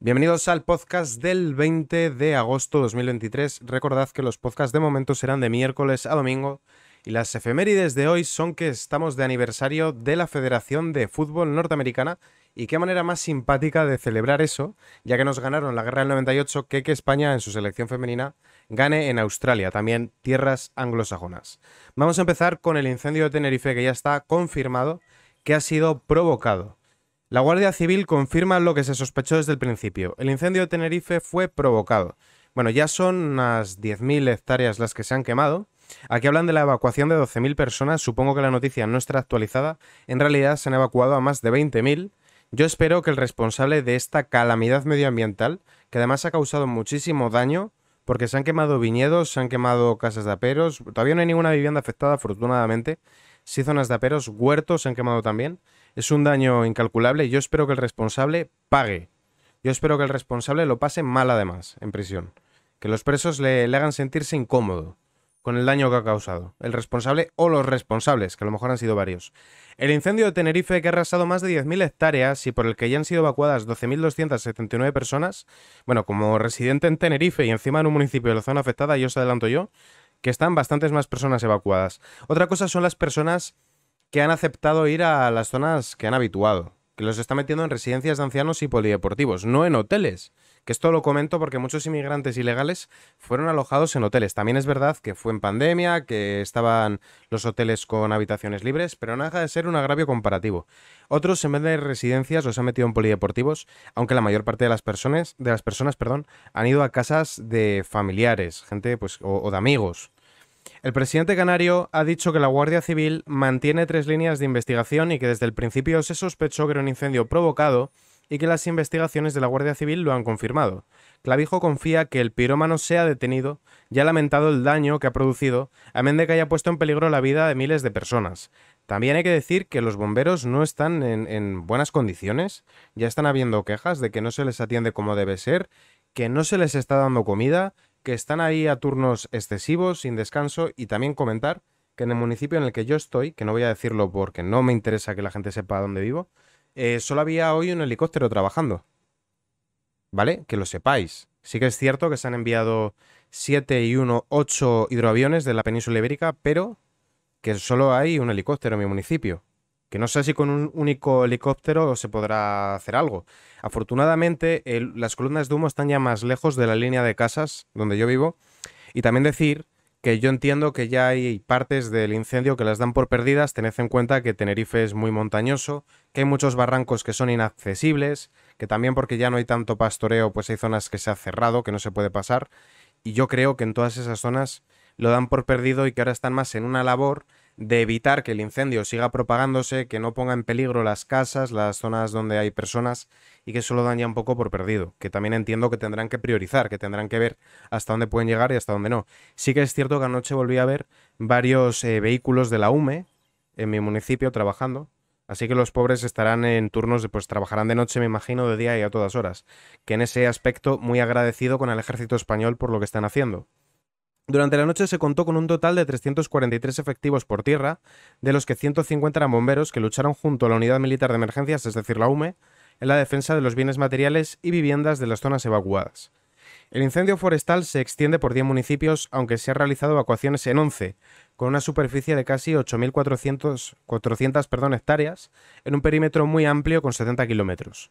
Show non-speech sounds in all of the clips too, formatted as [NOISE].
Bienvenidos al podcast del 20 de agosto de 2023. Recordad que los podcasts de momento serán de miércoles a domingo y las efemérides de hoy son que estamos de aniversario de la Federación de Fútbol Norteamericana y qué manera más simpática de celebrar eso, ya que nos ganaron la guerra del 98 que que España en su selección femenina gane en Australia, también tierras anglosajonas. Vamos a empezar con el incendio de Tenerife que ya está confirmado que ha sido provocado la Guardia Civil confirma lo que se sospechó desde el principio. El incendio de Tenerife fue provocado. Bueno, ya son unas 10.000 hectáreas las que se han quemado. Aquí hablan de la evacuación de 12.000 personas. Supongo que la noticia no está actualizada. En realidad se han evacuado a más de 20.000. Yo espero que el responsable de esta calamidad medioambiental, que además ha causado muchísimo daño, porque se han quemado viñedos, se han quemado casas de aperos, todavía no hay ninguna vivienda afectada, afortunadamente. Sí, zonas de aperos, huertos se han quemado también. Es un daño incalculable y yo espero que el responsable pague. Yo espero que el responsable lo pase mal además en prisión. Que los presos le, hagan sentirse incómodo con el daño que ha causado. El responsable o los responsables, que a lo mejor han sido varios. El incendio de Tenerife, que ha arrasado más de 10.000 hectáreas y por el que ya han sido evacuadas 12.279 personas, bueno, como residente en Tenerife y encima en un municipio de la zona afectada, yo os adelanto yo, que están bastantes más personas evacuadas. Otra cosa son las personas que han aceptado ir a las zonas que han habituado, que los está metiendo en residencias de ancianos y polideportivos, no en hoteles. Que esto lo comento porque muchos inmigrantes ilegales fueron alojados en hoteles. También es verdad que fue en pandemia, que estaban los hoteles con habitaciones libres, pero no deja de ser un agravio comparativo. Otros, en vez de residencias, los han metido en polideportivos, aunque la mayor parte de las personas, de las personas perdón, han ido a casas de familiares, gente pues, o de amigos. El presidente canario ha dicho que la Guardia Civil mantiene tres líneas de investigación y que desde el principio se sospechó que era un incendio provocado y que las investigaciones de la Guardia Civil lo han confirmado. Clavijo confía que el pirómano sea detenido y ha lamentado el daño que ha producido, amén de que haya puesto en peligro la vida de miles de personas. También hay que decir que los bomberos no están en buenas condiciones, ya están habiendo quejas de que no se les atiende como debe ser, que no se les está dando comida, que están ahí a turnos excesivos, sin descanso, y también comentar que en el municipio en el que yo estoy, que no voy a decirlo porque no me interesa que la gente sepa dónde vivo, eh, solo había hoy un helicóptero trabajando. ¿Vale? Que lo sepáis. Sí que es cierto que se han enviado 7 y 1, 8 hidroaviones de la península ibérica, pero que solo hay un helicóptero en mi municipio que no sé si con un único helicóptero se podrá hacer algo. Afortunadamente, las columnas de humo están ya más lejos de la línea de casas donde yo vivo. Y también decir que yo entiendo que ya hay partes del incendio que las dan por perdidas. Tened en cuenta que Tenerife es muy montañoso, que hay muchos barrancos que son inaccesibles, que también porque ya no hay tanto pastoreo, pues hay zonas que se ha cerrado, que no se puede pasar. Y yo creo que en todas esas zonas lo dan por perdido y que ahora están más en una labor de evitar que el incendio siga propagándose, que no ponga en peligro las casas, las zonas donde hay personas y que solo dan un poco por perdido, que también entiendo que tendrán que priorizar, que tendrán que ver hasta dónde pueden llegar y hasta dónde no. Sí que es cierto que anoche volví a ver varios eh, vehículos de la UME en mi municipio trabajando, Así que los pobres estarán en turnos, de, pues trabajarán de noche, me imagino, de día y a todas horas. Que en ese aspecto muy agradecido con el ejército español por lo que están haciendo. Durante la noche se contó con un total de 343 efectivos por tierra, de los que 150 eran bomberos que lucharon junto a la Unidad Militar de Emergencias, es decir, la UME, en la defensa de los bienes materiales y viviendas de las zonas evacuadas. El incendio forestal se extiende por 10 municipios, aunque se han realizado evacuaciones en 11, con una superficie de casi 8.400 hectáreas, en un perímetro muy amplio con 70 kilómetros.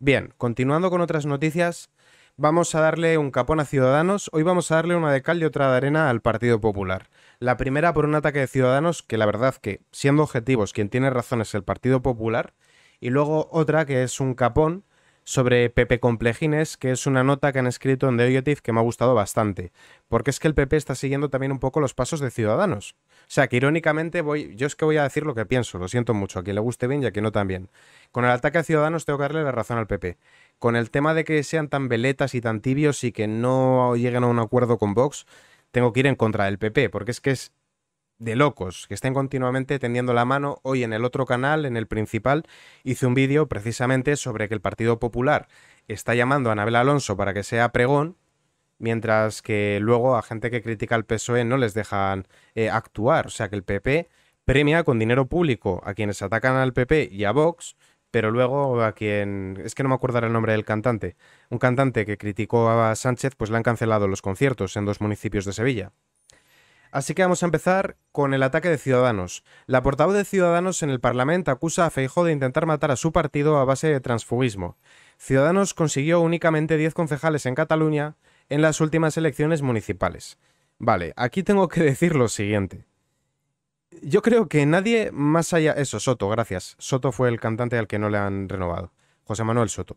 Bien, continuando con otras noticias, vamos a darle un capón a Ciudadanos, hoy vamos a darle una de cal y otra de arena al Partido Popular. La primera por un ataque de Ciudadanos, que la verdad que, siendo objetivos, quien tiene razón es el Partido Popular, y luego otra que es un capón sobre Pepe Complejines, que es una nota que han escrito en The Objective que me ha gustado bastante, porque es que el PP está siguiendo también un poco los pasos de Ciudadanos. O sea, que irónicamente voy, yo es que voy a decir lo que pienso, lo siento mucho, a quien le guste bien y a quien no también. Con el ataque a Ciudadanos tengo que darle la razón al PP. Con el tema de que sean tan veletas y tan tibios y que no lleguen a un acuerdo con Vox, tengo que ir en contra del PP, porque es que es de locos, que estén continuamente tendiendo la mano. Hoy en el otro canal, en el principal, hice un vídeo precisamente sobre que el Partido Popular está llamando a Anabel Alonso para que sea pregón, mientras que luego a gente que critica al PSOE no les dejan eh, actuar. O sea que el PP premia con dinero público a quienes atacan al PP y a Vox, pero luego a quien, es que no me acuerdo el nombre del cantante, un cantante que criticó a Sánchez, pues le han cancelado los conciertos en dos municipios de Sevilla. Así que vamos a empezar con el ataque de Ciudadanos. La portavoz de Ciudadanos en el Parlamento acusa a Feijó de intentar matar a su partido a base de transfugismo. Ciudadanos consiguió únicamente 10 concejales en Cataluña en las últimas elecciones municipales. Vale, aquí tengo que decir lo siguiente yo creo que nadie más allá. Eso, Soto, gracias. Soto fue el cantante al que no le han renovado. José Manuel Soto.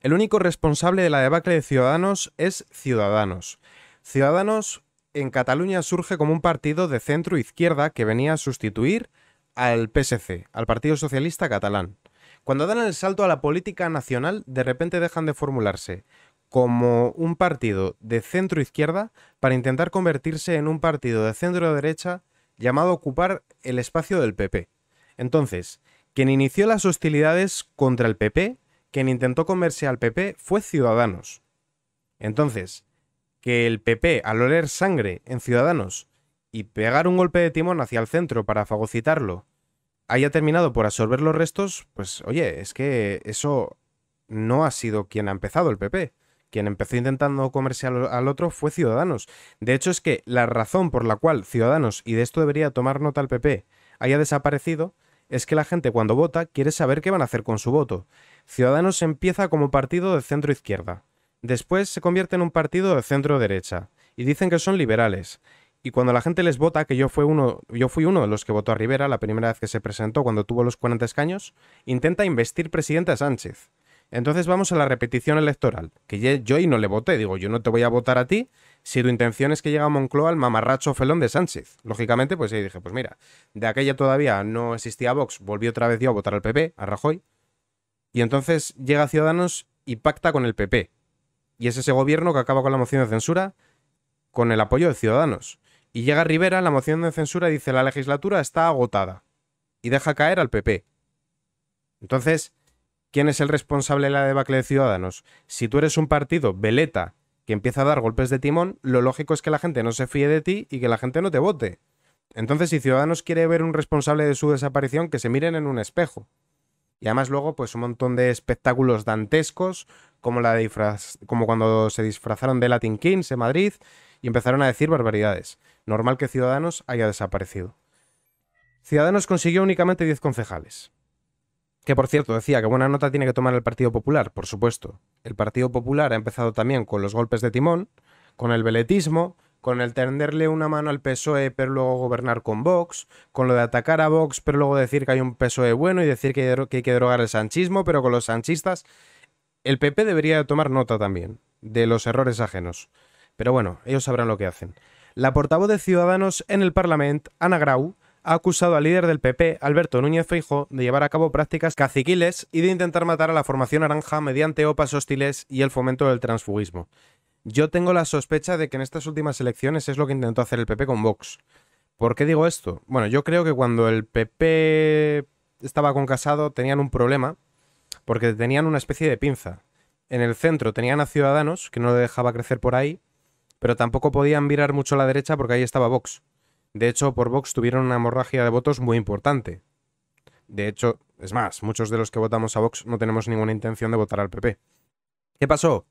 El único responsable de la debacle de Ciudadanos es Ciudadanos. Ciudadanos en Cataluña surge como un partido de centro-izquierda que venía a sustituir al PSC, al Partido Socialista Catalán. Cuando dan el salto a la política nacional, de repente dejan de formularse como un partido de centro-izquierda para intentar convertirse en un partido de centro-derecha llamado a ocupar el espacio del PP. Entonces, quien inició las hostilidades contra el PP, quien intentó comerse al PP, fue Ciudadanos. Entonces, que el PP, al oler sangre en Ciudadanos y pegar un golpe de timón hacia el centro para fagocitarlo, haya terminado por absorber los restos, pues oye, es que eso no ha sido quien ha empezado el PP. Quien empezó intentando comerse al, otro fue Ciudadanos. De hecho, es que la razón por la cual Ciudadanos, y de esto debería tomar nota el PP, haya desaparecido, es que la gente cuando vota quiere saber qué van a hacer con su voto. Ciudadanos empieza como partido de centro izquierda. Después se convierte en un partido de centro derecha. Y dicen que son liberales. Y cuando la gente les vota, que yo fui uno, yo fui uno de los que votó a Rivera la primera vez que se presentó cuando tuvo los 40 escaños, intenta investir presidente a Sánchez. Entonces vamos a la repetición electoral, que yo ahí no le voté, digo, yo no te voy a votar a ti si tu intención es que llegue a Moncloa al mamarracho felón de Sánchez. Lógicamente, pues ahí dije, pues mira, de aquella todavía no existía Vox, volví otra vez yo a votar al PP, a Rajoy, y entonces llega Ciudadanos y pacta con el PP. Y es ese gobierno que acaba con la moción de censura con el apoyo de Ciudadanos. Y llega Rivera, la moción de censura dice la legislatura está agotada y deja caer al PP. Entonces, ¿Quién es el responsable de la debacle de Ciudadanos? Si tú eres un partido veleta que empieza a dar golpes de timón, lo lógico es que la gente no se fíe de ti y que la gente no te vote. Entonces, si Ciudadanos quiere ver un responsable de su desaparición, que se miren en un espejo. Y además luego, pues un montón de espectáculos dantescos, como, la como cuando se disfrazaron de Latin Kings en Madrid y empezaron a decir barbaridades. Normal que Ciudadanos haya desaparecido. Ciudadanos consiguió únicamente 10 concejales. Que por cierto, decía que buena nota tiene que tomar el Partido Popular, por supuesto. El Partido Popular ha empezado también con los golpes de timón, con el veletismo, con el tenderle una mano al PSOE pero luego gobernar con Vox, con lo de atacar a Vox pero luego decir que hay un PSOE bueno y decir que hay que drogar el sanchismo, pero con los sanchistas el PP debería tomar nota también de los errores ajenos. Pero bueno, ellos sabrán lo que hacen. La portavoz de Ciudadanos en el Parlamento, Ana Grau, ha acusado al líder del PP, Alberto Núñez Feijo, de llevar a cabo prácticas caciquiles y de intentar matar a la formación naranja mediante opas hostiles y el fomento del transfugismo. Yo tengo la sospecha de que en estas últimas elecciones es lo que intentó hacer el PP con Vox. ¿Por qué digo esto? Bueno, yo creo que cuando el PP estaba con Casado tenían un problema porque tenían una especie de pinza. En el centro tenían a Ciudadanos, que no le dejaba crecer por ahí, pero tampoco podían virar mucho a la derecha porque ahí estaba Vox. De hecho, por Vox tuvieron una hemorragia de votos muy importante. De hecho, es más, muchos de los que votamos a Vox no tenemos ninguna intención de votar al PP. ¿Qué pasó?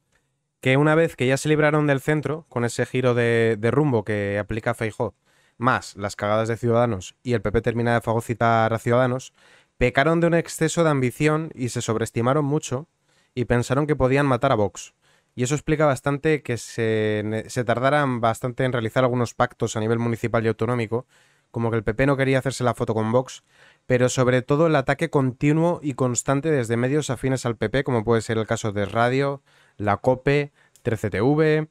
Que una vez que ya se libraron del centro, con ese giro de, rumbo que aplica Feijó, más las cagadas de Ciudadanos y el PP termina de fagocitar a Ciudadanos, pecaron de un exceso de ambición y se sobreestimaron mucho y pensaron que podían matar a Vox y eso explica bastante que se, tardaran bastante en realizar algunos pactos a nivel municipal y autonómico, como que el PP no quería hacerse la foto con Vox, pero sobre todo el ataque continuo y constante desde medios afines al PP, como puede ser el caso de Radio, La Cope, 13TV,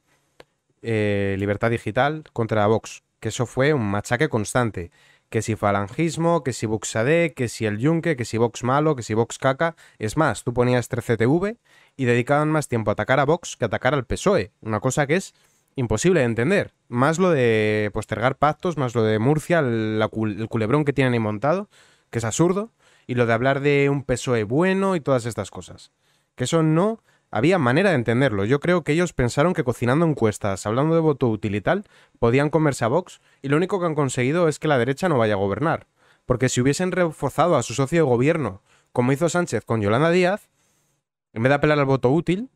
eh, Libertad Digital, contra Vox, que eso fue un machaque constante. Que si falangismo, que si AD, que si el Yunque, que si Vox malo, que si Vox caca. Es más, tú ponías 13TV y dedicaban más tiempo a atacar a Vox que a atacar al PSOE, una cosa que es imposible de entender. Más lo de postergar pactos, más lo de Murcia, el, culebrón que tienen ahí montado, que es absurdo, y lo de hablar de un PSOE bueno y todas estas cosas. Que eso no había manera de entenderlo. Yo creo que ellos pensaron que cocinando encuestas, hablando de voto útil y tal, podían comerse a Vox y lo único que han conseguido es que la derecha no vaya a gobernar. Porque si hubiesen reforzado a su socio de gobierno, como hizo Sánchez con Yolanda Díaz, en vez de apelar al voto útil,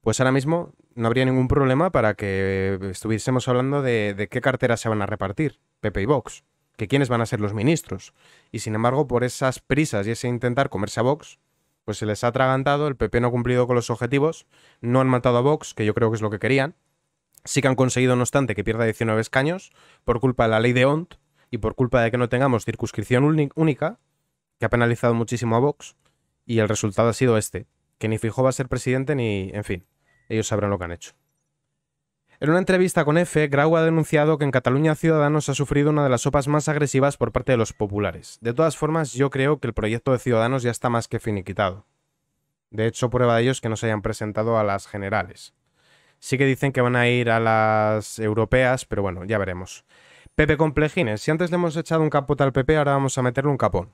pues ahora mismo no habría ningún problema para que estuviésemos hablando de, qué carteras se van a repartir, Pepe y Vox, que quiénes van a ser los ministros. Y sin embargo, por esas prisas y ese intentar comerse a Vox, pues se les ha atragantado, el PP no ha cumplido con los objetivos, no han matado a Vox, que yo creo que es lo que querían. Sí que han conseguido, no obstante, que pierda 19 escaños por culpa de la ley de ONT y por culpa de que no tengamos circunscripción única, que ha penalizado muchísimo a Vox, y el resultado ha sido este que ni Fijó va a ser presidente ni... En fin, ellos sabrán lo que han hecho. En una entrevista con EFE, Grau ha denunciado que en Cataluña Ciudadanos ha sufrido una de las sopas más agresivas por parte de los populares. De todas formas, yo creo que el proyecto de Ciudadanos ya está más que finiquitado. De hecho, prueba de ello es que no se hayan presentado a las generales. Sí que dicen que van a ir a las europeas, pero bueno, ya veremos. Pepe Complejines, si antes le hemos echado un capote al PP, ahora vamos a meterle un capón.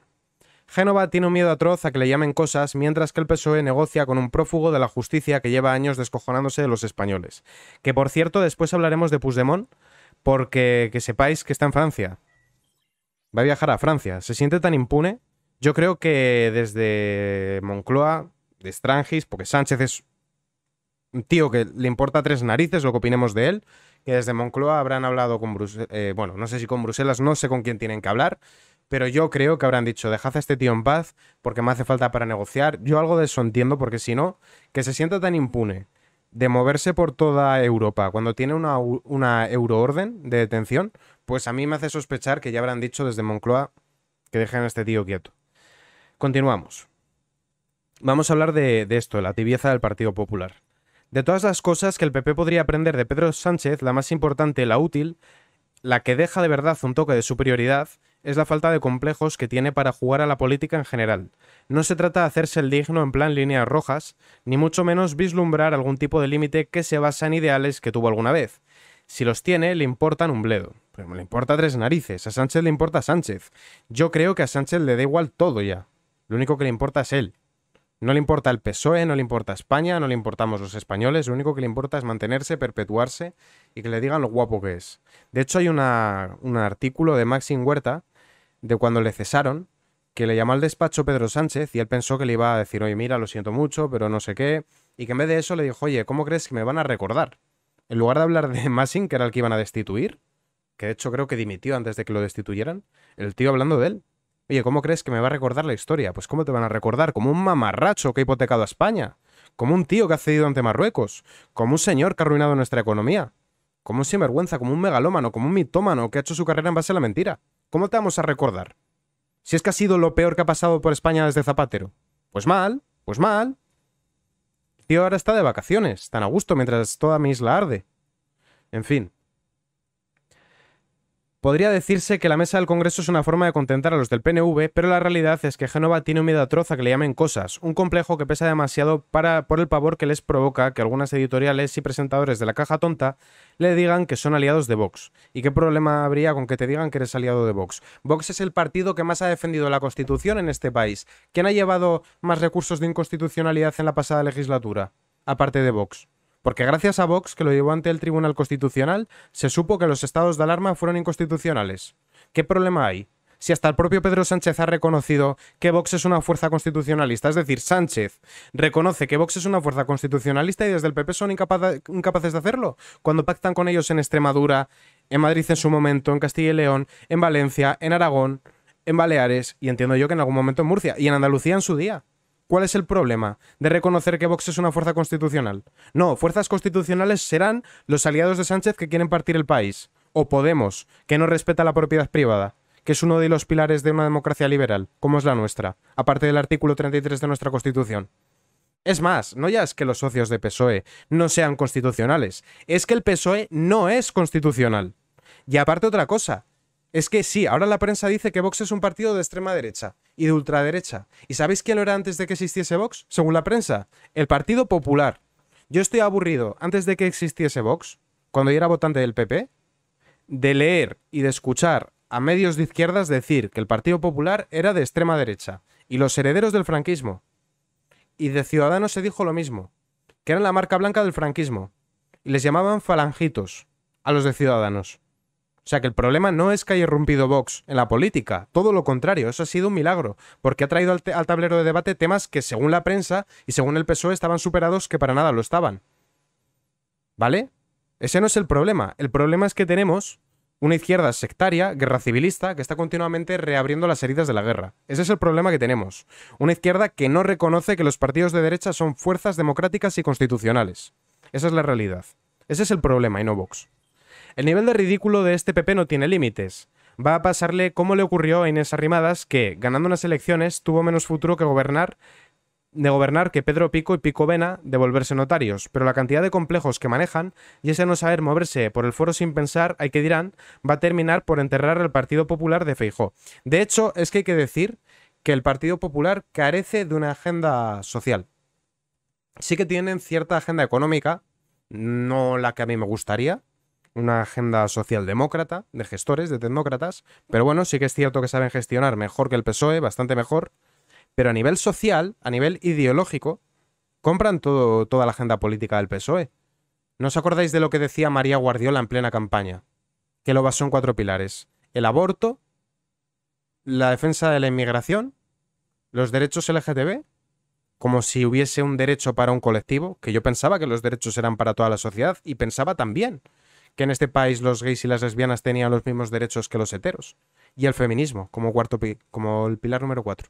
Génova tiene un miedo atroz a que le llamen cosas, mientras que el PSOE negocia con un prófugo de la justicia que lleva años descojonándose de los españoles. Que por cierto, después hablaremos de Puigdemont, porque que sepáis que está en Francia. Va a viajar a Francia. Se siente tan impune. Yo creo que desde Moncloa, de Strangis, porque Sánchez es un tío que le importa tres narices lo que opinemos de él, que desde Moncloa habrán hablado con eh, bueno, no sé si con Bruselas, no sé con quién tienen que hablar, pero yo creo que habrán dicho, dejad a este tío en paz porque me hace falta para negociar. Yo algo de eso entiendo porque si no, que se sienta tan impune de moverse por toda Europa cuando tiene una, euroorden de detención, pues a mí me hace sospechar que ya habrán dicho desde Moncloa que dejen a este tío quieto. Continuamos. Vamos a hablar de, de esto, la tibieza del Partido Popular. De todas las cosas que el PP podría aprender de Pedro Sánchez, la más importante, la útil, la que deja de verdad un toque de superioridad, es la falta de complejos que tiene para jugar a la política en general. No se trata de hacerse el digno en plan líneas rojas, ni mucho menos vislumbrar algún tipo de límite que se basa en ideales que tuvo alguna vez. Si los tiene, le importan un bledo. Pero le importa tres narices, a Sánchez le importa Sánchez. Yo creo que a Sánchez le da igual todo ya. Lo único que le importa es él. No le importa el PSOE, no le importa España, no le importamos los españoles, lo único que le importa es mantenerse, perpetuarse y que le digan lo guapo que es. De hecho, hay un artículo de Maxim Huerta de cuando le cesaron, que le llamó al despacho Pedro Sánchez y él pensó que le iba a decir, oye, mira, lo siento mucho, pero no sé qué, y que en vez de eso le dijo, oye, ¿cómo crees que me van a recordar? En lugar de hablar de [LAUGHS] Maxim, que era el que iban a destituir, que de hecho creo que dimitió antes de que lo destituyeran, el tío hablando de él. Oye, ¿cómo crees que me va a recordar la historia? Pues ¿cómo te van a recordar? Como un mamarracho que ha hipotecado a España, como un tío que ha cedido ante Marruecos, como un señor que ha arruinado nuestra economía, como un sinvergüenza, como un megalómano, como un mitómano que ha hecho su carrera en base a la mentira. ¿Cómo te vamos a recordar? Si es que ha sido lo peor que ha pasado por España desde Zapatero. Pues mal, pues mal. El tío ahora está de vacaciones, tan a gusto mientras toda mi isla arde. En fin, Podría decirse que la mesa del Congreso es una forma de contentar a los del PNV, pero la realidad es que Génova tiene un miedo atroz a que le llamen cosas, un complejo que pesa demasiado para, por el pavor que les provoca que algunas editoriales y presentadores de la caja tonta le digan que son aliados de Vox. ¿Y qué problema habría con que te digan que eres aliado de Vox? Vox es el partido que más ha defendido la Constitución en este país. ¿Quién ha llevado más recursos de inconstitucionalidad en la pasada legislatura? Aparte de Vox. Porque gracias a Vox, que lo llevó ante el Tribunal Constitucional, se supo que los estados de alarma fueron inconstitucionales. ¿Qué problema hay? Si hasta el propio Pedro Sánchez ha reconocido que Vox es una fuerza constitucionalista, es decir, Sánchez reconoce que Vox es una fuerza constitucionalista y desde el PP son incapaces de hacerlo, cuando pactan con ellos en Extremadura, en Madrid en su momento, en Castilla y León, en Valencia, en Aragón, en Baleares y entiendo yo que en algún momento en Murcia y en Andalucía en su día. ¿Cuál es el problema de reconocer que Vox es una fuerza constitucional? No, fuerzas constitucionales serán los aliados de Sánchez que quieren partir el país. O Podemos, que no respeta la propiedad privada, que es uno de los pilares de una democracia liberal, como es la nuestra, aparte del artículo 33 de nuestra Constitución. Es más, no ya es que los socios de PSOE no sean constitucionales, es que el PSOE no es constitucional. Y aparte otra cosa, es que sí, ahora la prensa dice que Vox es un partido de extrema derecha y de ultraderecha. ¿Y sabéis quién lo era antes de que existiese Vox? Según la prensa, el Partido Popular. Yo estoy aburrido, antes de que existiese Vox, cuando yo era votante del PP, de leer y de escuchar a medios de izquierdas decir que el Partido Popular era de extrema derecha y los herederos del franquismo. Y de Ciudadanos se dijo lo mismo, que eran la marca blanca del franquismo. Y les llamaban falangitos a los de Ciudadanos. O sea que el problema no es que haya irrumpido Vox en la política, todo lo contrario, eso ha sido un milagro, porque ha traído al, al tablero de debate temas que según la prensa y según el PSOE estaban superados que para nada lo estaban. ¿Vale? Ese no es el problema, el problema es que tenemos una izquierda sectaria, guerra civilista, que está continuamente reabriendo las heridas de la guerra. Ese es el problema que tenemos. Una izquierda que no reconoce que los partidos de derecha son fuerzas democráticas y constitucionales. Esa es la realidad. Ese es el problema, y no Vox. El nivel de ridículo de este PP no tiene límites. Va a pasarle como le ocurrió a Inés Arrimadas, que ganando unas elecciones tuvo menos futuro que gobernar de gobernar que Pedro Pico y Pico Vena de volverse notarios, pero la cantidad de complejos que manejan y ese no saber moverse por el foro sin pensar, hay que dirán, va a terminar por enterrar al Partido Popular de Feijó. De hecho, es que hay que decir que el Partido Popular carece de una agenda social. Sí que tienen cierta agenda económica, no la que a mí me gustaría, una agenda socialdemócrata, de gestores, de tecnócratas, pero bueno, sí que es cierto que saben gestionar mejor que el PSOE, bastante mejor, pero a nivel social, a nivel ideológico, compran todo, toda la agenda política del PSOE. ¿No os acordáis de lo que decía María Guardiola en plena campaña? Que lo basó en cuatro pilares. El aborto, la defensa de la inmigración, los derechos LGTB, como si hubiese un derecho para un colectivo, que yo pensaba que los derechos eran para toda la sociedad y pensaba también que en este país los gays y las lesbianas tenían los mismos derechos que los heteros. Y el feminismo, como, cuarto como el pilar número cuatro.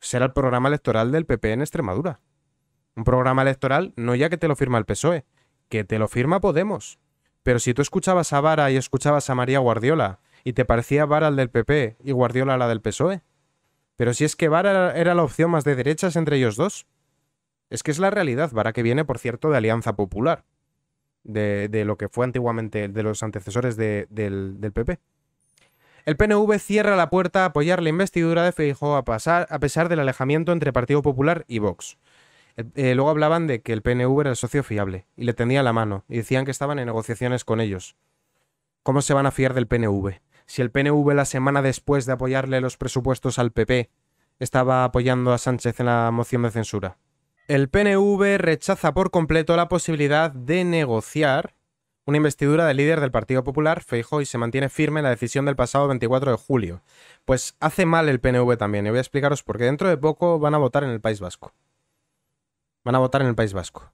Será el programa electoral del PP en Extremadura. Un programa electoral no ya que te lo firma el PSOE, que te lo firma Podemos. Pero si tú escuchabas a Vara y escuchabas a María Guardiola, y te parecía Vara el del PP y Guardiola la del PSOE. Pero si es que Vara era la opción más de derechas entre ellos dos. Es que es la realidad, Vara que viene, por cierto, de Alianza Popular de, lo que fue antiguamente, de los antecesores del, PP. El PNV cierra la puerta a apoyar la investidura de Feijóo a, pasar, a pesar del alejamiento entre Partido Popular y Vox. Eh, luego hablaban de que el PNV era el socio fiable y le tendía la mano y decían que estaban en negociaciones con ellos. ¿Cómo se van a fiar del PNV? Si el PNV la semana después de apoyarle los presupuestos al PP estaba apoyando a Sánchez en la moción de censura. El PNV rechaza por completo la posibilidad de negociar una investidura del líder del Partido Popular, Feijóo, y se mantiene firme en la decisión del pasado 24 de julio. Pues hace mal el PNV también, y voy a explicaros por qué. Dentro de poco van a votar en el País Vasco. Van a votar en el País Vasco.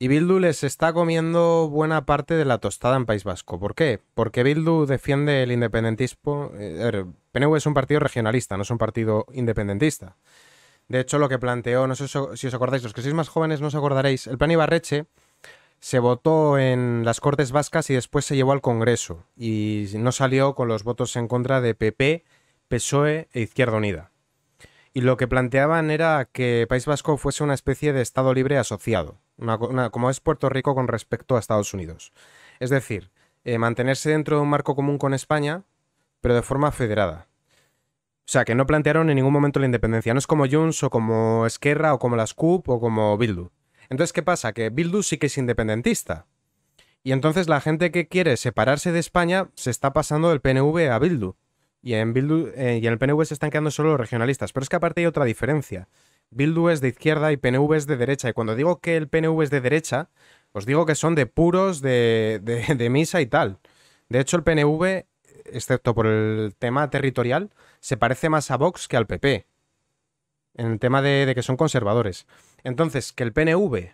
Y Bildu les está comiendo buena parte de la tostada en País Vasco. ¿Por qué? Porque Bildu defiende el independentismo. Eh, PNV es un partido regionalista, no es un partido independentista. De hecho, lo que planteó, no sé si os acordáis, los que sois más jóvenes no os acordaréis, el plan Ibarreche se votó en las Cortes Vascas y después se llevó al Congreso y no salió con los votos en contra de PP, PSOE e Izquierda Unida. Y lo que planteaban era que País Vasco fuese una especie de Estado libre asociado, como es Puerto Rico con respecto a Estados Unidos. Es decir, eh, mantenerse dentro de un marco común con España, pero de forma federada. O sea, que no plantearon en ningún momento la independencia. No es como Junts o como Esquerra o como las CUP o como Bildu. Entonces, ¿qué pasa? Que Bildu sí que es independentista. Y entonces la gente que quiere separarse de España se está pasando del PNV a Bildu. Y en, Bildu, eh, y el PNV se están quedando solo los regionalistas. Pero es que aparte hay otra diferencia. Bildu es de izquierda y PNV es de derecha. Y cuando digo que el PNV es de derecha, os digo que son de puros, de, de misa y tal. De hecho, el PNV excepto por el tema territorial, se parece más a Vox que al PP. En el tema de, que son conservadores. Entonces, que el PNV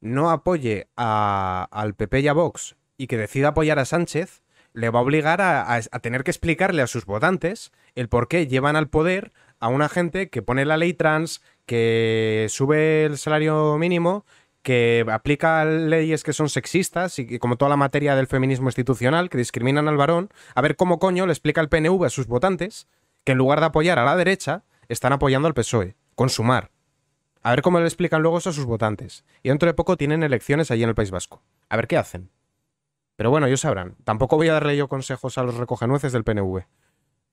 no apoye al PP y a Vox y que decida apoyar a Sánchez, le va a obligar a, a, tener que explicarle a sus votantes el por qué llevan al poder a una gente que pone la ley trans, que sube el salario mínimo, que aplica leyes que son sexistas y como toda la materia del feminismo institucional, que discriminan al varón, a ver cómo coño le explica el PNV a sus votantes que en lugar de apoyar a la derecha, están apoyando al PSOE, con sumar. A ver cómo le explican luego eso a sus votantes. Y dentro de poco tienen elecciones allí en el País Vasco. A ver qué hacen. Pero bueno, ellos sabrán. Tampoco voy a darle yo consejos a los recogenueces del PNV.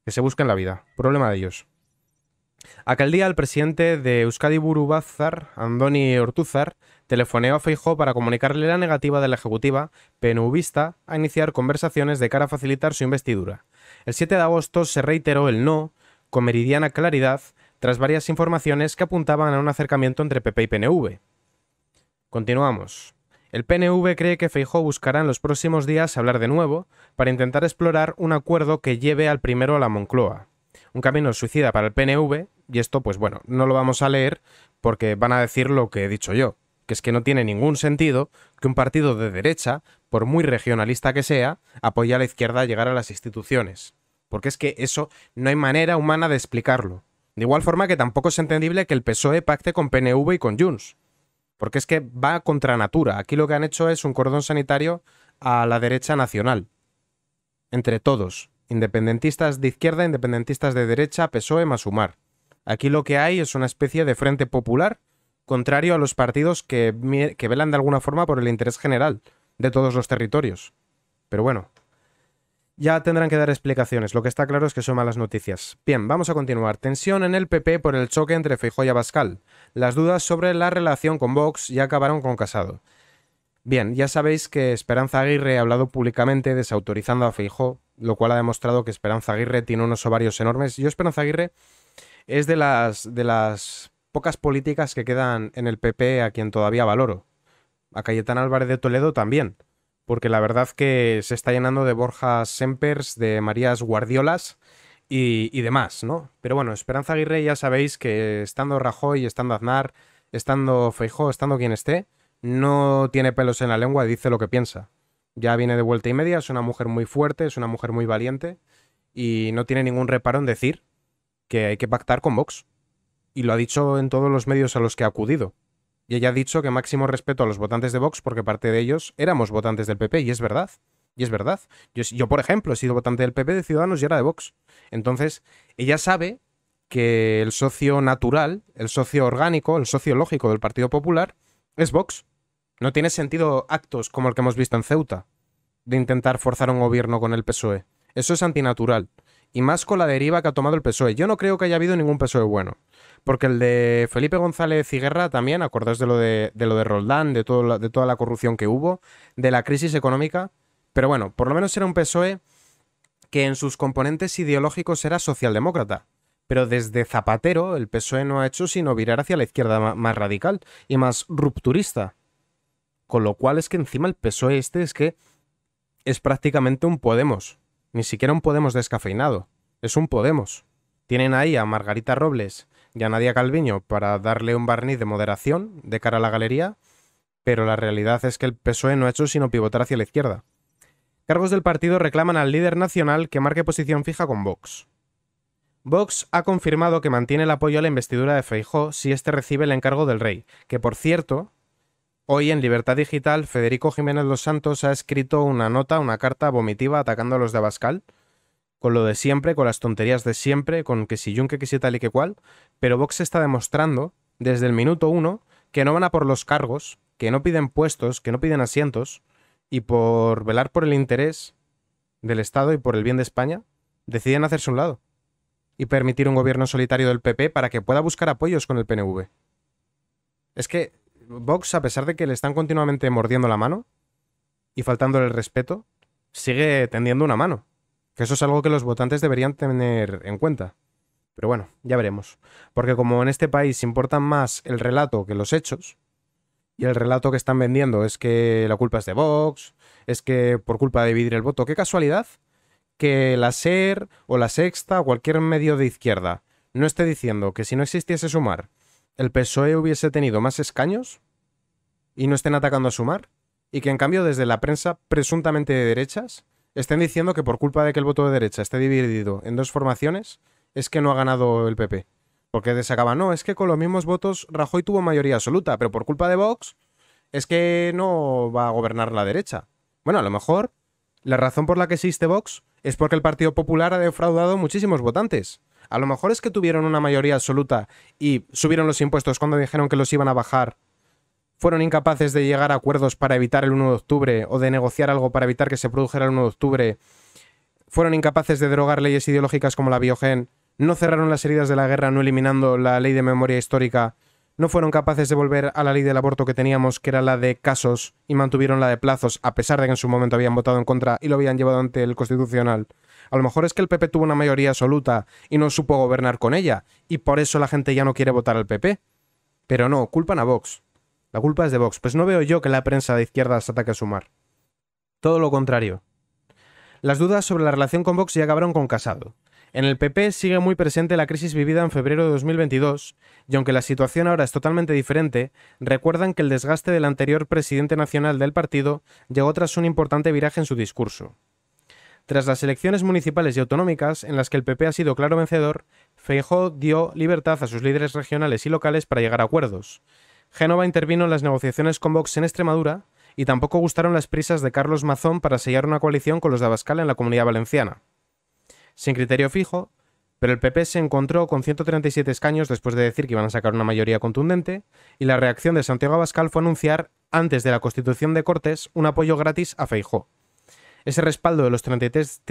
Que se busquen la vida. Problema de ellos. Aquel día el presidente de Euskadi Burubazar, Andoni Ortuzar, telefoneó a Feijó para comunicarle la negativa de la ejecutiva penubista a iniciar conversaciones de cara a facilitar su investidura. El 7 de agosto se reiteró el no con meridiana claridad tras varias informaciones que apuntaban a un acercamiento entre PP y PNV. Continuamos. El PNV cree que Feijó buscará en los próximos días hablar de nuevo para intentar explorar un acuerdo que lleve al primero a la Moncloa. Un camino suicida para el PNV, y esto pues bueno, no lo vamos a leer porque van a decir lo que he dicho yo que es que no tiene ningún sentido que un partido de derecha, por muy regionalista que sea, apoye a la izquierda a llegar a las instituciones. Porque es que eso no hay manera humana de explicarlo. De igual forma que tampoco es entendible que el PSOE pacte con PNV y con Junts. Porque es que va contra natura. Aquí lo que han hecho es un cordón sanitario a la derecha nacional. Entre todos. Independentistas de izquierda, independentistas de derecha, PSOE más sumar. Aquí lo que hay es una especie de frente popular contrario a los partidos que, velan de alguna forma por el interés general de todos los territorios. Pero bueno, ya tendrán que dar explicaciones, lo que está claro es que son malas noticias. Bien, vamos a continuar. Tensión en el PP por el choque entre Feijó y Abascal. Las dudas sobre la relación con Vox ya acabaron con Casado. Bien, ya sabéis que Esperanza Aguirre ha hablado públicamente desautorizando a Feijó, lo cual ha demostrado que Esperanza Aguirre tiene unos ovarios enormes. Yo Esperanza Aguirre es de las de las pocas políticas que quedan en el PP a quien todavía valoro. A Cayetán Álvarez de Toledo también, porque la verdad que se está llenando de Borjas Sempers, de Marías Guardiolas y, y demás, ¿no? Pero bueno, Esperanza Aguirre ya sabéis que estando Rajoy, estando Aznar, estando Feijó, estando quien esté, no tiene pelos en la lengua y dice lo que piensa. Ya viene de vuelta y media, es una mujer muy fuerte, es una mujer muy valiente y no tiene ningún reparo en decir que hay que pactar con Vox y lo ha dicho en todos los medios a los que ha acudido. Y ella ha dicho que máximo respeto a los votantes de Vox porque parte de ellos éramos votantes del PP y es verdad. Y es verdad. Yo, por ejemplo, he sido votante del PP de Ciudadanos y era de Vox. Entonces, ella sabe que el socio natural, el socio orgánico, el socio lógico del Partido Popular es Vox. No tiene sentido actos como el que hemos visto en Ceuta, de intentar forzar un gobierno con el PSOE. Eso es antinatural y más con la deriva que ha tomado el PSOE. Yo no creo que haya habido ningún PSOE bueno, porque el de Felipe González y Guerra también, acordáis de lo de, lo de Roldán, de, de toda la corrupción que hubo, de la crisis económica, pero bueno, por lo menos era un PSOE que en sus componentes ideológicos era socialdemócrata. Pero desde Zapatero el PSOE no ha hecho sino virar hacia la izquierda más radical y más rupturista. Con lo cual es que encima el PSOE este es que es prácticamente un Podemos. Ni siquiera un Podemos descafeinado. Es un Podemos. Tienen ahí a Margarita Robles y a Nadia Calviño para darle un barniz de moderación de cara a la galería, pero la realidad es que el PSOE no ha hecho sino pivotar hacia la izquierda. Cargos del partido reclaman al líder nacional que marque posición fija con Vox. Vox ha confirmado que mantiene el apoyo a la investidura de Feijó si éste recibe el encargo del rey, que por cierto, Hoy en Libertad Digital, Federico Jiménez Los Santos ha escrito una nota, una carta vomitiva atacando a los de Abascal, con lo de siempre, con las tonterías de siempre, con que si yunque, que si tal y que cual, pero Vox está demostrando, desde el minuto uno, que no van a por los cargos, que no piden puestos, que no piden asientos, y por velar por el interés del Estado y por el bien de España, deciden hacerse un lado y permitir un gobierno solitario del PP para que pueda buscar apoyos con el PNV. Es que Vox, a pesar de que le están continuamente mordiendo la mano y faltándole el respeto, sigue tendiendo una mano. Que eso es algo que los votantes deberían tener en cuenta. Pero bueno, ya veremos. Porque como en este país importan más el relato que los hechos, y el relato que están vendiendo es que la culpa es de Vox, es que por culpa de dividir el voto, qué casualidad que la SER o la Sexta o cualquier medio de izquierda no esté diciendo que si no existiese sumar el PSOE hubiese tenido más escaños y no estén atacando a Sumar, y que en cambio desde la prensa presuntamente de derechas estén diciendo que por culpa de que el voto de derecha esté dividido en dos formaciones es que no ha ganado el PP. Porque desacaba, no, es que con los mismos votos Rajoy tuvo mayoría absoluta, pero por culpa de Vox es que no va a gobernar la derecha. Bueno, a lo mejor la razón por la que existe Vox es porque el Partido Popular ha defraudado muchísimos votantes. A lo mejor es que tuvieron una mayoría absoluta y subieron los impuestos cuando dijeron que los iban a bajar. Fueron incapaces de llegar a acuerdos para evitar el 1 de octubre o de negociar algo para evitar que se produjera el 1 de octubre. Fueron incapaces de derogar leyes ideológicas como la biogen. No cerraron las heridas de la guerra no eliminando la ley de memoria histórica no fueron capaces de volver a la ley del aborto que teníamos, que era la de casos, y mantuvieron la de plazos, a pesar de que en su momento habían votado en contra y lo habían llevado ante el Constitucional. A lo mejor es que el PP tuvo una mayoría absoluta y no supo gobernar con ella, y por eso la gente ya no quiere votar al PP. Pero no, culpan a Vox. La culpa es de Vox. Pues no veo yo que la prensa de izquierdas ataque a sumar. Todo lo contrario. Las dudas sobre la relación con Vox ya acabaron con Casado. En el PP sigue muy presente la crisis vivida en febrero de 2022, y aunque la situación ahora es totalmente diferente, recuerdan que el desgaste del anterior presidente nacional del partido llegó tras un importante viraje en su discurso. Tras las elecciones municipales y autonómicas, en las que el PP ha sido claro vencedor, Feijó dio libertad a sus líderes regionales y locales para llegar a acuerdos. Génova intervino en las negociaciones con Vox en Extremadura, y tampoco gustaron las prisas de Carlos Mazón para sellar una coalición con los de Abascal en la Comunidad Valenciana sin criterio fijo, pero el PP se encontró con 137 escaños después de decir que iban a sacar una mayoría contundente, y la reacción de Santiago Abascal fue anunciar, antes de la constitución de Cortes, un apoyo gratis a Feijó. Ese respaldo de los 33,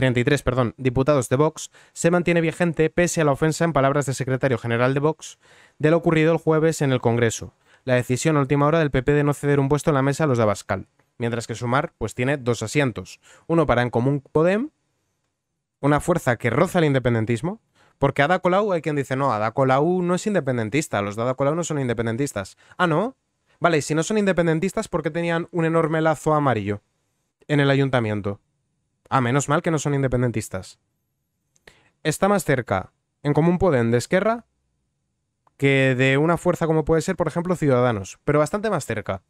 diputados de Vox se mantiene vigente pese a la ofensa en palabras del secretario general de Vox de lo ocurrido el jueves en el Congreso, la decisión a última hora del PP de no ceder un puesto en la mesa a los de Abascal, mientras que Sumar pues tiene dos asientos, uno para En Común Podem una fuerza que roza el independentismo, porque Ada Colau hay quien dice, no, Ada Colau no es independentista, los de Ada Colau no son independentistas. Ah, ¿no? Vale, si no son independentistas, ¿por qué tenían un enorme lazo amarillo en el ayuntamiento? Ah, menos mal que no son independentistas. Está más cerca en Común poder de Esquerra que de una fuerza como puede ser, por ejemplo, Ciudadanos, pero bastante más cerca,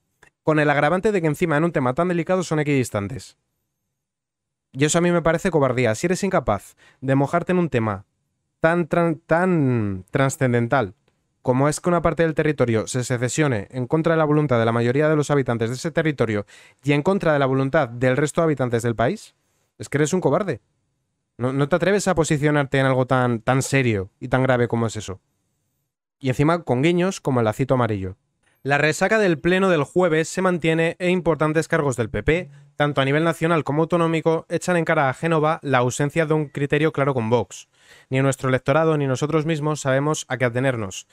con el agravante de que encima en un tema tan delicado son equidistantes. Y eso a mí me parece cobardía. Si eres incapaz de mojarte en un tema tan, tan trascendental como es que una parte del territorio se secesione en contra de la voluntad de la mayoría de los habitantes de ese territorio y en contra de la voluntad del resto de habitantes del país, es que eres un cobarde. No, te atreves a posicionarte en algo tan, tan serio y tan grave como es eso. Y encima con guiños como el lacito amarillo. La resaca del pleno del jueves se mantiene e importantes cargos del PP, tanto a nivel nacional como autonómico, echan en cara a Génova la ausencia de un criterio claro con Vox. Ni nuestro electorado ni nosotros mismos sabemos a qué atenernos.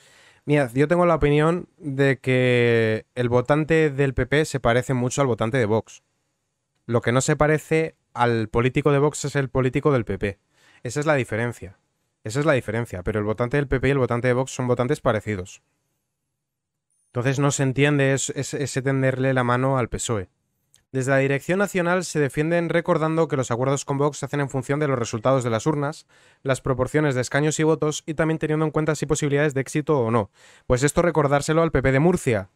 Mira, yo tengo la opinión de que el votante del PP se parece mucho al votante de Vox. Lo que no se parece al político de Vox es el político del PP. Esa es la diferencia. Esa es la diferencia. Pero el votante del PP y el votante de Vox son votantes parecidos. Entonces no se entiende ese, ese tenderle la mano al PSOE. Desde la Dirección Nacional se defienden recordando que los acuerdos con Vox se hacen en función de los resultados de las urnas, las proporciones de escaños y votos y también teniendo en cuenta si posibilidades de éxito o no. Pues esto recordárselo al PP de Murcia,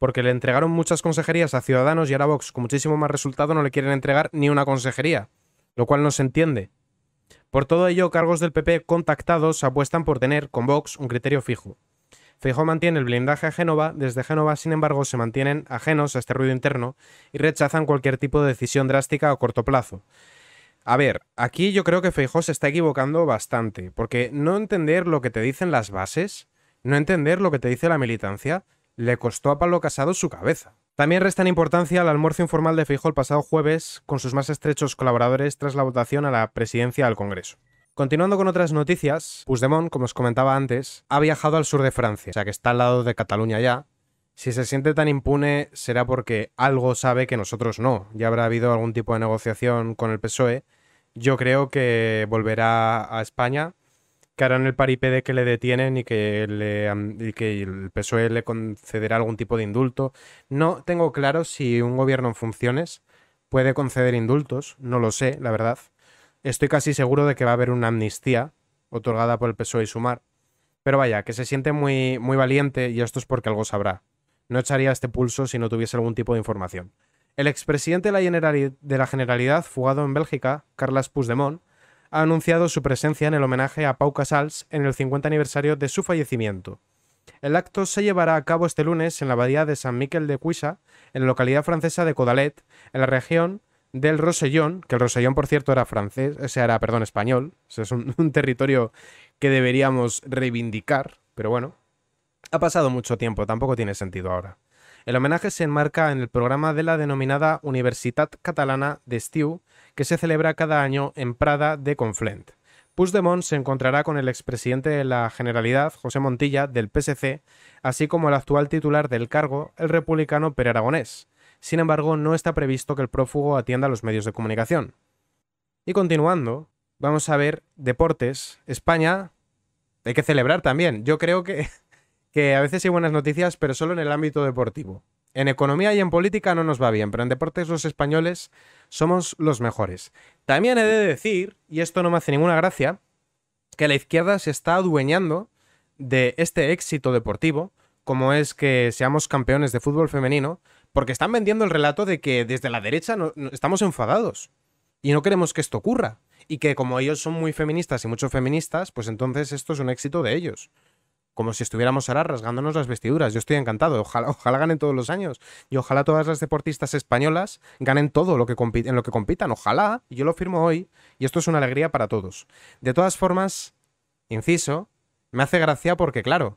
porque le entregaron muchas consejerías a Ciudadanos y ahora Vox con muchísimo más resultado no le quieren entregar ni una consejería, lo cual no se entiende. Por todo ello, cargos del PP contactados apuestan por tener con Vox un criterio fijo. Feijó mantiene el blindaje a Génova, desde Génova sin embargo se mantienen ajenos a este ruido interno y rechazan cualquier tipo de decisión drástica a corto plazo. A ver, aquí yo creo que Feijó se está equivocando bastante, porque no entender lo que te dicen las bases, no entender lo que te dice la militancia, le costó a Pablo Casado su cabeza. También resta en importancia el almuerzo informal de Feijó el pasado jueves con sus más estrechos colaboradores tras la votación a la presidencia del Congreso. Continuando con otras noticias, Puigdemont, como os comentaba antes, ha viajado al sur de Francia, o sea que está al lado de Cataluña ya. Si se siente tan impune será porque algo sabe que nosotros no. Ya habrá habido algún tipo de negociación con el PSOE. Yo creo que volverá a España, que harán el paripé de que le detienen y que, y que el PSOE le concederá algún tipo de indulto. No tengo claro si un gobierno en funciones puede conceder indultos, no lo sé, la verdad. Estoy casi seguro de que va a haber una amnistía otorgada por el PSOE y Sumar. Pero vaya, que se siente muy, muy valiente y esto es porque algo sabrá. No echaría este pulso si no tuviese algún tipo de información. El expresidente de la, de la Generalidad, fugado en Bélgica, Carles Puigdemont, ha anunciado su presencia en el homenaje a Pau Casals en el 50 aniversario de su fallecimiento. El acto se llevará a cabo este lunes en la abadía de San Miquel de Cuisa, en la localidad francesa de Codalet, en la región del Rosellón, que el Rosellón, por cierto, era francés, o sea, era, perdón, español. es [LAUGHS] un, territorio que deberíamos reivindicar, pero bueno, ha pasado mucho tiempo, tampoco tiene sentido ahora. El homenaje se enmarca en el programa de la denominada Universitat Catalana de Estiu, que se celebra cada año en Prada de Conflent. Puigdemont se encontrará con el expresidente de la Generalidad, José Montilla, del PSC, así como el actual titular del cargo, el republicano Pere Aragonés, sin embargo, no está previsto que el prófugo atienda a los medios de comunicación. Y continuando, vamos a ver deportes. España, hay que celebrar también. Yo creo que, [LAUGHS] que a veces hay buenas noticias, pero solo en el ámbito deportivo. En economía y en política no nos va bien, pero en deportes los españoles somos los mejores. También he de decir, y esto no me hace ninguna gracia, que la izquierda se está adueñando de este éxito deportivo, como es que seamos campeones de fútbol femenino, porque están vendiendo el relato de que desde la derecha estamos enfadados y no queremos que esto ocurra. Y que como ellos son muy feministas y muchos feministas, pues entonces esto es un éxito de ellos. Como si estuviéramos ahora rasgándonos las vestiduras. Yo estoy encantado. Ojalá, ganen todos los años. Y ojalá todas las deportistas españolas ganen todo lo que en lo que compitan. Ojalá. Yo lo firmo hoy. Y esto es una alegría para todos. De todas formas, inciso, me hace gracia porque, claro,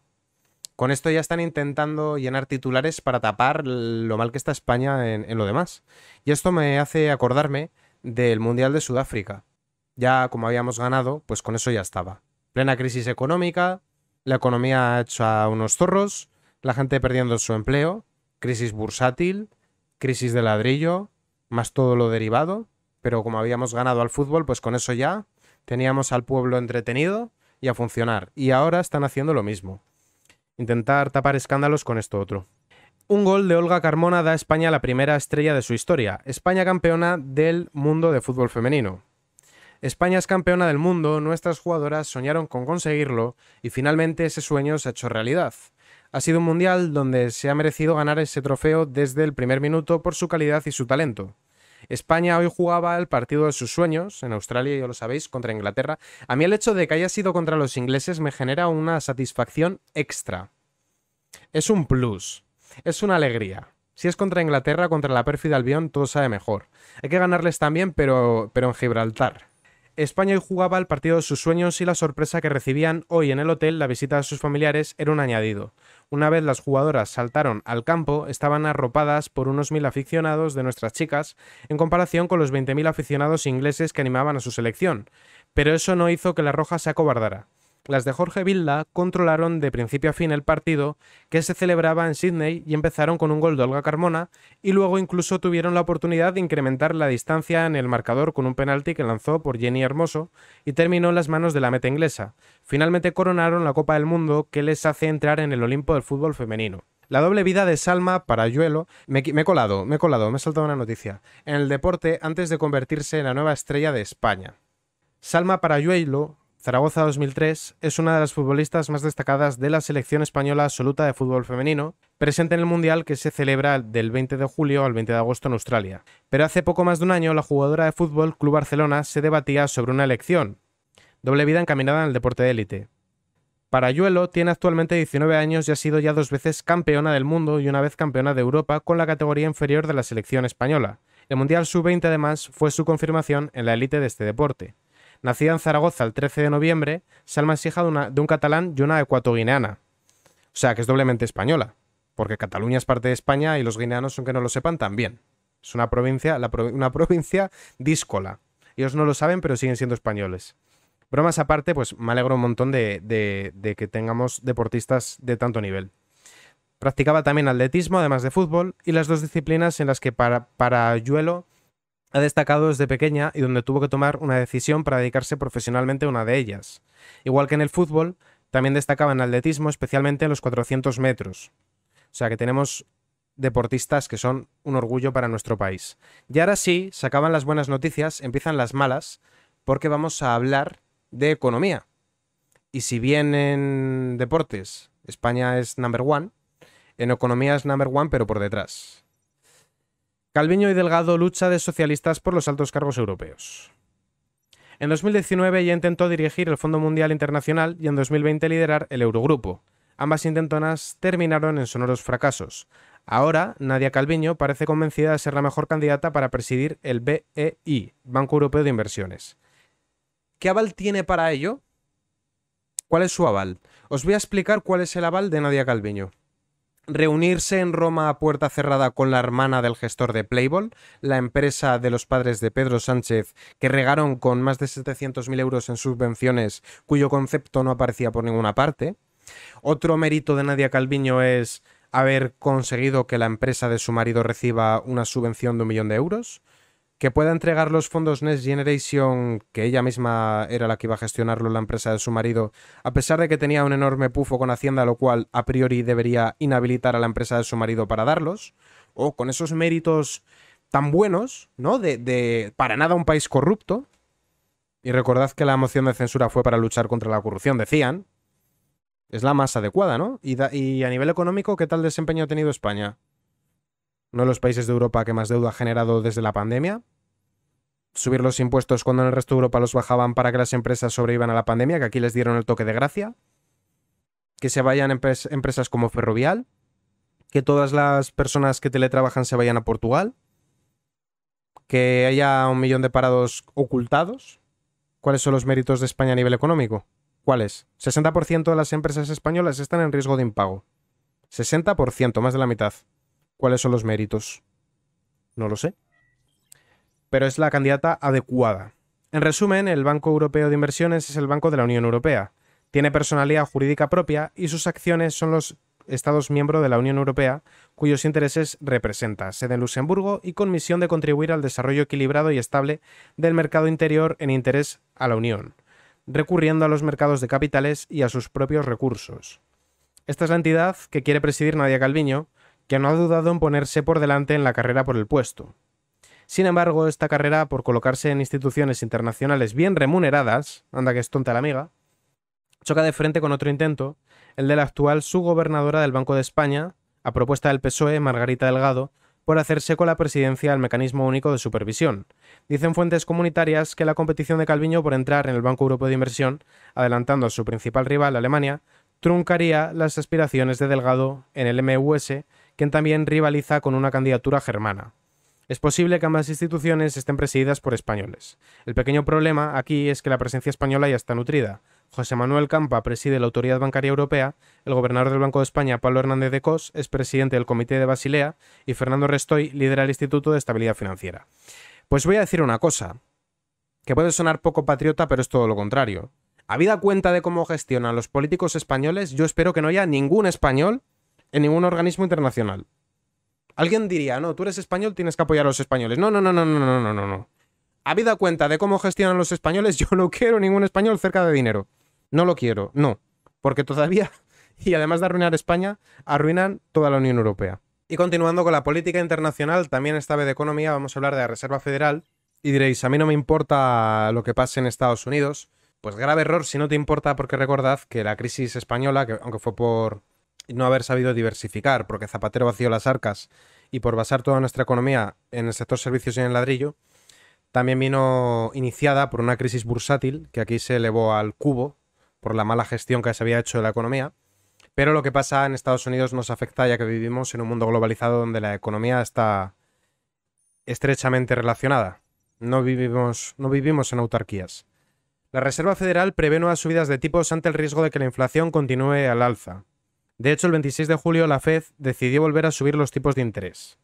con esto ya están intentando llenar titulares para tapar lo mal que está España en, lo demás. Y esto me hace acordarme del Mundial de Sudáfrica. Ya como habíamos ganado, pues con eso ya estaba. Plena crisis económica, la economía ha hecho a unos zorros, la gente perdiendo su empleo, crisis bursátil, crisis de ladrillo, más todo lo derivado, pero como habíamos ganado al fútbol, pues con eso ya teníamos al pueblo entretenido y a funcionar. Y ahora están haciendo lo mismo intentar tapar escándalos con esto otro. Un gol de Olga Carmona da a España la primera estrella de su historia, España campeona del mundo de fútbol femenino. España es campeona del mundo, nuestras jugadoras soñaron con conseguirlo y finalmente ese sueño se ha hecho realidad. Ha sido un mundial donde se ha merecido ganar ese trofeo desde el primer minuto por su calidad y su talento. España hoy jugaba el partido de sus sueños en Australia, ya lo sabéis, contra Inglaterra. A mí el hecho de que haya sido contra los ingleses me genera una satisfacción extra. Es un plus, es una alegría. Si es contra Inglaterra, contra la pérfida Albion, todo sabe mejor. Hay que ganarles también, pero, pero en Gibraltar. España hoy jugaba el partido de sus sueños y la sorpresa que recibían hoy en el hotel, la visita de sus familiares, era un añadido. Una vez las jugadoras saltaron al campo, estaban arropadas por unos mil aficionados de nuestras chicas, en comparación con los 20.000 aficionados ingleses que animaban a su selección, pero eso no hizo que la Roja se acobardara. Las de Jorge Vilda controlaron de principio a fin el partido que se celebraba en Sydney y empezaron con un gol de Olga Carmona y luego incluso tuvieron la oportunidad de incrementar la distancia en el marcador con un penalti que lanzó por Jenny Hermoso y terminó en las manos de la meta inglesa. Finalmente coronaron la Copa del Mundo que les hace entrar en el Olimpo del fútbol femenino. La doble vida de Salma para Yuelo. Me, he colado, me he colado, me he saltado una noticia. En el deporte antes de convertirse en la nueva estrella de España. Salma Parayuelo Zaragoza 2003 es una de las futbolistas más destacadas de la selección española absoluta de fútbol femenino, presente en el Mundial que se celebra del 20 de julio al 20 de agosto en Australia. Pero hace poco más de un año la jugadora de fútbol Club Barcelona se debatía sobre una elección, doble vida encaminada en el deporte de élite. Parayuelo tiene actualmente 19 años y ha sido ya dos veces campeona del mundo y una vez campeona de Europa con la categoría inferior de la selección española. El Mundial Sub-20 además fue su confirmación en la élite de este deporte. Nacida en Zaragoza el 13 de noviembre, Salma es hija de, un catalán y una ecuatoguineana. O sea, que es doblemente española, porque Cataluña es parte de España y los guineanos, aunque no lo sepan, también. Es una provincia, una [LAUGHS] provincia díscola. Ellos no lo saben, pero siguen siendo españoles. Bromas aparte, pues me alegro un montón de, que tengamos deportistas de tanto nivel. Practicaba también atletismo, además de fútbol, y las dos disciplinas en las que para, para Yuelo ha destacado desde pequeña y donde tuvo que tomar una decisión para dedicarse profesionalmente a una de ellas. Igual que en el fútbol, también destacaba en atletismo, especialmente en los 400 metros. O sea que tenemos deportistas que son un orgullo para nuestro país. Y ahora sí, sacaban las buenas noticias, empiezan las malas, porque vamos a hablar de economía. Y si bien en deportes España es number one, en economía es number one, pero por detrás. Calviño y Delgado lucha de socialistas por los altos cargos europeos. En 2019 ya intentó dirigir el Fondo Mundial Internacional y en 2020 liderar el Eurogrupo. Ambas intentonas terminaron en sonoros fracasos. Ahora, Nadia Calviño parece convencida de ser la mejor candidata para presidir el BEI, Banco Europeo de Inversiones. ¿Qué aval tiene para ello? ¿Cuál es su aval? Os voy a explicar cuál es el aval de Nadia Calviño reunirse en Roma a puerta cerrada con la hermana del gestor de Playboy, la empresa de los padres de Pedro Sánchez, que regaron con más de 700.000 euros en subvenciones, cuyo concepto no aparecía por ninguna parte. Otro mérito de Nadia Calviño es haber conseguido que la empresa de su marido reciba una subvención de un millón de euros que pueda entregar los fondos Next Generation, que ella misma era la que iba a gestionarlo la empresa de su marido, a pesar de que tenía un enorme pufo con Hacienda, lo cual a priori debería inhabilitar a la empresa de su marido para darlos, o con esos méritos tan buenos, ¿no? De, para nada un país corrupto. Y recordad que la moción de censura fue para luchar contra la corrupción, decían. Es la más adecuada, ¿no? Y, y a nivel económico, ¿qué tal desempeño ha tenido España? No de los países de Europa que más deuda ha generado desde la pandemia. Subir los impuestos cuando en el resto de Europa los bajaban para que las empresas sobrevivan a la pandemia, que aquí les dieron el toque de gracia. Que se vayan empresas como Ferrovial. Que todas las personas que teletrabajan se vayan a Portugal. Que haya un millón de parados ocultados. ¿Cuáles son los méritos de España a nivel económico? ¿Cuáles? 60% de las empresas españolas están en riesgo de impago. 60%, más de la mitad. ¿Cuáles son los méritos? No lo sé. Pero es la candidata adecuada. En resumen, el Banco Europeo de Inversiones es el banco de la Unión Europea. Tiene personalidad jurídica propia y sus acciones son los Estados miembros de la Unión Europea cuyos intereses representa, sede en Luxemburgo y con misión de contribuir al desarrollo equilibrado y estable del mercado interior en interés a la Unión, recurriendo a los mercados de capitales y a sus propios recursos. Esta es la entidad que quiere presidir Nadia Calviño, que no ha dudado en ponerse por delante en la carrera por el puesto. Sin embargo, esta carrera por colocarse en instituciones internacionales bien remuneradas, anda que es tonta la amiga, choca de frente con otro intento, el de la actual subgobernadora del Banco de España, a propuesta del PSOE, Margarita Delgado, por hacerse con la presidencia del Mecanismo Único de Supervisión. Dicen fuentes comunitarias que la competición de Calviño por entrar en el Banco Europeo de Inversión, adelantando a su principal rival, Alemania, truncaría las aspiraciones de Delgado en el MUS quien también rivaliza con una candidatura germana. Es posible que ambas instituciones estén presididas por españoles. El pequeño problema aquí es que la presencia española ya está nutrida. José Manuel Campa preside la Autoridad Bancaria Europea, el gobernador del Banco de España, Pablo Hernández de Cos, es presidente del Comité de Basilea y Fernando Restoy lidera el Instituto de Estabilidad Financiera. Pues voy a decir una cosa, que puede sonar poco patriota, pero es todo lo contrario. Habida cuenta de cómo gestionan los políticos españoles, yo espero que no haya ningún español en ningún organismo internacional. Alguien diría, no, tú eres español, tienes que apoyar a los españoles. No, no, no, no, no, no, no, no, no. Habida cuenta de cómo gestionan los españoles, [LAUGHS] yo no quiero ningún español cerca de dinero. No lo quiero, no. Porque todavía, [LAUGHS] y además de arruinar España, arruinan toda la Unión Europea. Y continuando con la política internacional, también esta vez de economía, vamos a hablar de la Reserva Federal. Y diréis, a mí no me importa lo que pase en Estados Unidos. Pues grave error si no te importa, porque recordad que la crisis española, que aunque fue por no haber sabido diversificar, porque Zapatero vació las arcas y por basar toda nuestra economía en el sector servicios y en el ladrillo, también vino iniciada por una crisis bursátil que aquí se elevó al cubo por la mala gestión que se había hecho de la economía. Pero lo que pasa en Estados Unidos nos afecta ya que vivimos en un mundo globalizado donde la economía está estrechamente relacionada. No vivimos, no vivimos en autarquías. La Reserva Federal prevé nuevas subidas de tipos ante el riesgo de que la inflación continúe al alza. De hecho, el 26 de julio la Fed decidió volver a subir los tipos de interés.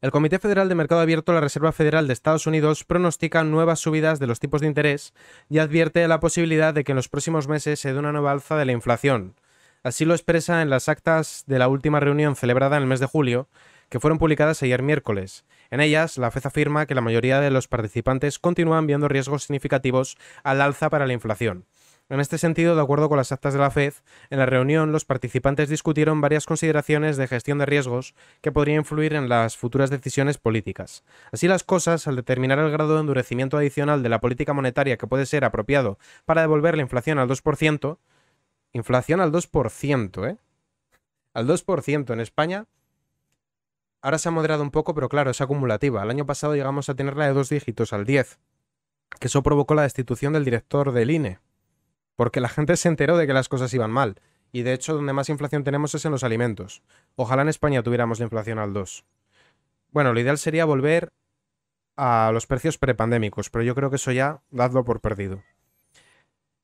El Comité Federal de Mercado Abierto, de la Reserva Federal de Estados Unidos, pronostica nuevas subidas de los tipos de interés y advierte la posibilidad de que en los próximos meses se dé una nueva alza de la inflación. Así lo expresa en las actas de la última reunión celebrada en el mes de julio, que fueron publicadas ayer miércoles. En ellas, la FED afirma que la mayoría de los participantes continúan viendo riesgos significativos al alza para la inflación. En este sentido, de acuerdo con las actas de la FED, en la reunión los participantes discutieron varias consideraciones de gestión de riesgos que podrían influir en las futuras decisiones políticas. Así las cosas, al determinar el grado de endurecimiento adicional de la política monetaria que puede ser apropiado para devolver la inflación al 2%, inflación al 2%, ¿eh? Al 2% en España, ahora se ha moderado un poco, pero claro, es acumulativa. El año pasado llegamos a tenerla de dos dígitos al 10, que eso provocó la destitución del director del INE porque la gente se enteró de que las cosas iban mal. Y de hecho, donde más inflación tenemos es en los alimentos. Ojalá en España tuviéramos la inflación al 2. Bueno, lo ideal sería volver a los precios prepandémicos, pero yo creo que eso ya dadlo por perdido.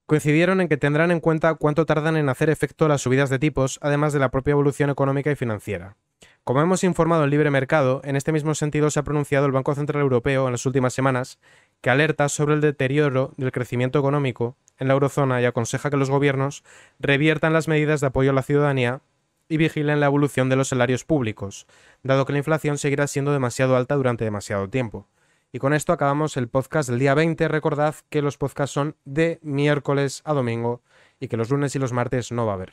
Coincidieron en que tendrán en cuenta cuánto tardan en hacer efecto las subidas de tipos, además de la propia evolución económica y financiera. Como hemos informado en Libre Mercado, en este mismo sentido se ha pronunciado el Banco Central Europeo en las últimas semanas que alerta sobre el deterioro del crecimiento económico en la eurozona y aconseja que los gobiernos reviertan las medidas de apoyo a la ciudadanía y vigilen la evolución de los salarios públicos, dado que la inflación seguirá siendo demasiado alta durante demasiado tiempo. Y con esto acabamos el podcast del día 20. Recordad que los podcasts son de miércoles a domingo y que los lunes y los martes no va a haber.